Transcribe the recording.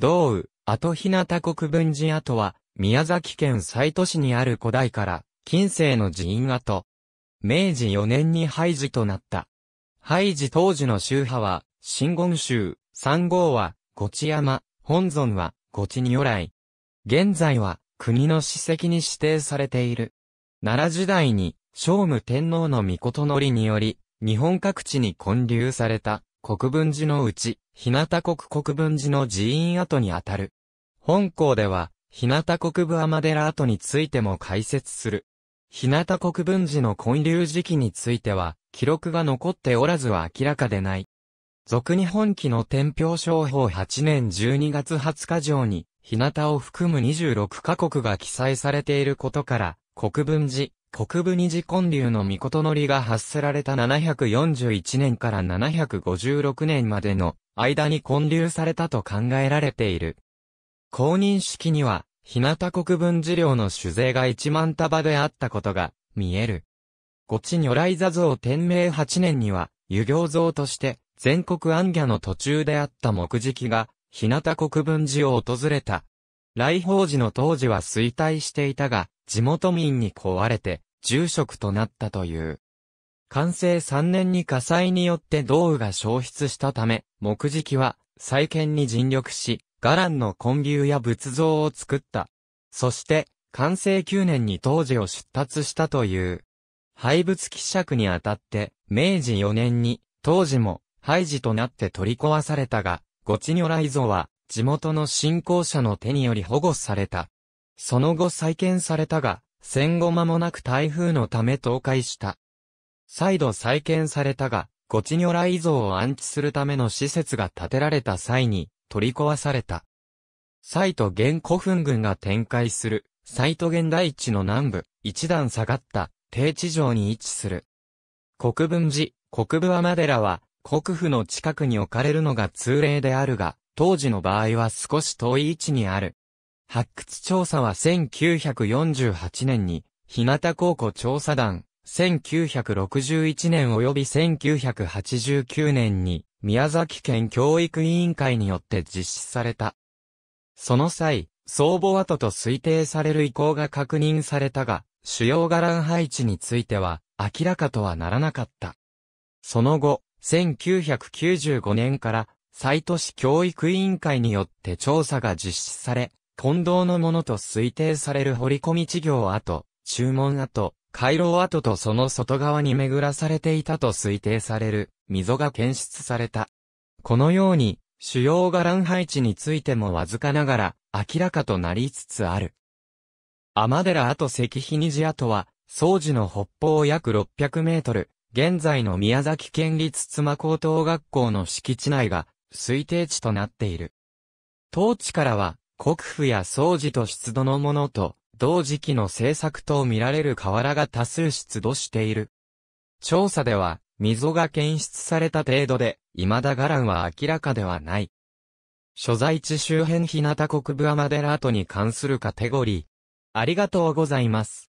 道雨、後日向国分寺跡は、宮崎県西都市にある古代から、近世の寺院跡。明治4年に廃寺となった。廃寺当時の宗派は、真言宗、三号は、五地山、本尊は、五地如来。現在は、国の史跡に指定されている。奈良時代に、聖武天皇の御事のりにより、日本各地に建立された。国分寺のうち、日向国国分寺の寺院跡にあたる。本校では、日向国部天寺跡についても解説する。日向国分寺の混流時期については、記録が残っておらずは明らかでない。俗日本記の天平商法8年12月20日上に、日向を含む26カ国が記載されていることから、国分寺、国分二次建立の御事のりが発せられた741年から756年までの間に建立されたと考えられている。公認式には、日向国分寺領の酒税が1万束であったことが見える。ご地如来座像天明8年には、湯行像として、全国安家の途中であった木敷が、日向国分寺を訪れた、来訪時の当時は衰退していたが、地元民に壊れて、住職となったという。完成3年に火災によって道具が消失したため、木敷は再建に尽力し、伽藍の根牛や仏像を作った。そして、完成9年に当時を出立したという。廃仏希釈にあたって、明治4年に、当時も、廃寺となって取り壊されたが、ゴチ如来像は、地元の信仰者の手により保護された。その後再建されたが、戦後間もなく台風のため倒壊した。再度再建されたが、ごち、如来像を安置するための施設が建てられた際に取り壊された。再イ原古墳群が展開する、再イ原大地の南部、一段下がった、低地上に位置する。国分寺、国分天寺は、国府の近くに置かれるのが通例であるが、当時の場合は少し遠い位置にある。発掘調査は1948年に、日向高校調査団、1961年及び1989年に、宮崎県教育委員会によって実施された。その際、相母跡と推定される意向が確認されたが、主要伽藍配置については、明らかとはならなかった。その後、1995年から西都市教育委員会によって調査が実施され、近藤のものと推定される掘り込み事業跡、注文跡、回廊跡とその外側に巡らされていたと推定される溝が検出された。このように、主要伽藍配置についてもわずかながら明らかとなりつつある。天寺跡石碑虹跡は、総寺の北方約600メートル、現在の宮崎県立妻高等学校の敷地内が推定値となっている。当地からは、国府や掃除と出土のものと、同時期の制作と見られる瓦が多数出土している。調査では、溝が検出された程度で、未だ伽藍は明らかではない。所在地周辺日向国部アマデラートに関するカテゴリー。ありがとうございます。